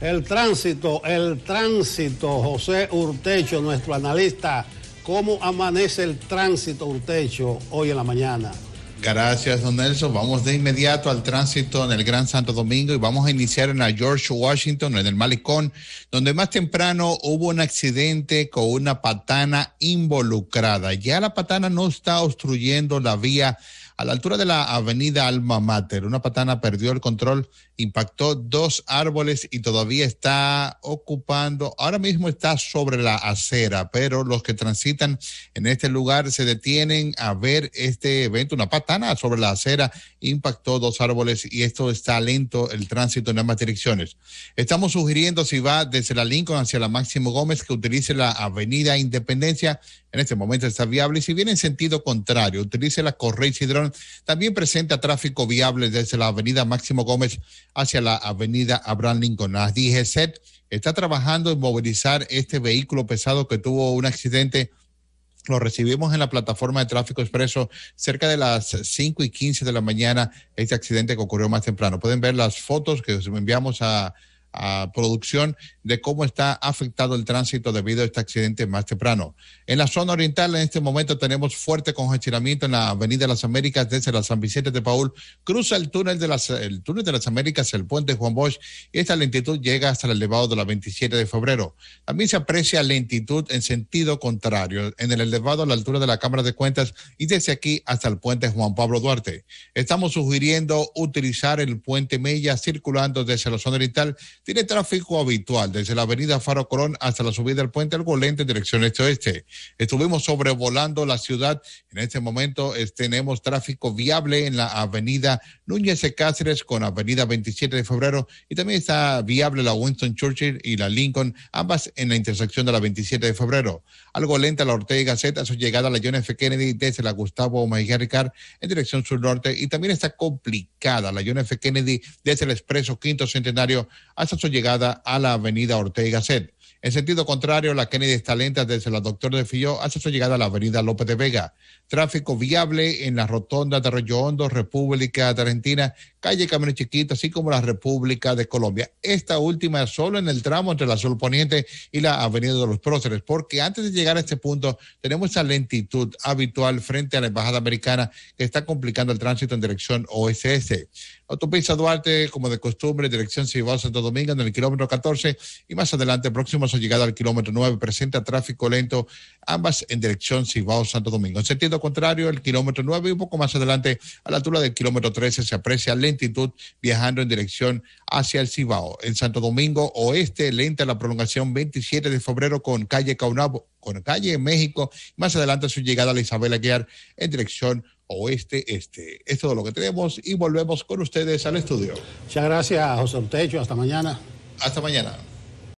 El tránsito, el tránsito, José Urtecho, nuestro analista. ¿Cómo amanece el tránsito Urtecho hoy en la mañana? Gracias, don Nelson. Vamos de inmediato al tránsito en el Gran Santo Domingo y vamos a iniciar en la George Washington, en el Malecón, donde más temprano hubo un accidente con una patana involucrada. Ya la patana no está obstruyendo la vía a la altura de la avenida Alma Mater, una patana perdió el control, impactó dos árboles y todavía está ocupando, ahora mismo está sobre la acera, pero los que transitan en este lugar se detienen a ver este evento. Una patana sobre la acera impactó dos árboles y esto está lento el tránsito en ambas direcciones. Estamos sugiriendo si va desde la Lincoln hacia la Máximo Gómez que utilice la avenida Independencia en este momento está viable y si viene en sentido contrario, utilice la Correa Cidrón, también presenta tráfico viable desde la avenida Máximo Gómez hacia la avenida Abraham Lincoln. La set está trabajando en movilizar este vehículo pesado que tuvo un accidente lo recibimos en la plataforma de tráfico expreso cerca de las 5 y 15 de la mañana, este accidente que ocurrió más temprano. Pueden ver las fotos que enviamos a producción de cómo está afectado el tránsito debido a este accidente más temprano. En la zona oriental en este momento tenemos fuerte congestionamiento en la Avenida de las Américas desde la San Vicente de Paul, cruza el túnel de las, el túnel de las Américas, el puente Juan Bosch y esta lentitud llega hasta el elevado de la 27 de febrero. También se aprecia lentitud en sentido contrario en el elevado a la altura de la Cámara de Cuentas y desde aquí hasta el puente Juan Pablo Duarte. Estamos sugiriendo utilizar el puente Mella circulando desde la zona oriental. Tiene tráfico habitual desde la avenida Faro Colón hasta la subida del puente algo lento en dirección este-oeste. Estuvimos sobrevolando la ciudad. En este momento tenemos tráfico viable en la avenida Núñez de Cáceres con avenida 27 de febrero y también está viable la Winston Churchill y la Lincoln, ambas en la intersección de la 27 de febrero. Algo lenta la Ortega y a su llegada a la John F. Kennedy desde la Gustavo Mejía Ricard en dirección sur-norte y también está complicada la John F. Kennedy desde el expreso Quinto Centenario hasta su llegada a la avenida Avenida Ortega Set. En sentido contrario, la Kennedy está lenta desde la Doctor de Filló hasta su llegada a la avenida López de Vega. Tráfico viable en la Rotonda de Arroyo Hondo, República de Argentina, calle Camino Chiquito, así como la República de Colombia. Esta última solo en el tramo entre la Sul Poniente y la avenida de los Próceres, porque antes de llegar a este punto tenemos esa lentitud habitual frente a la Embajada Americana que está complicando el tránsito en dirección OSS. Autopista Duarte, como de costumbre, dirección Cibao Santo Domingo en el kilómetro 14 y más adelante, próximos llegada al kilómetro 9, presenta tráfico lento, ambas en dirección Cibao Santo Domingo. En sentido contrario, el kilómetro 9 y un poco más adelante, a la altura del kilómetro 13, se aprecia lentitud viajando en dirección hacia el Cibao. En Santo Domingo Oeste, lenta la prolongación 27 de febrero con calle Caunabo, con calle México, más adelante su llegada a la Isabel Aguiar en dirección oeste-este. Es todo lo que tenemos y volvemos con ustedes al estudio. Muchas gracias, José Ortecho. Hasta mañana. Hasta mañana.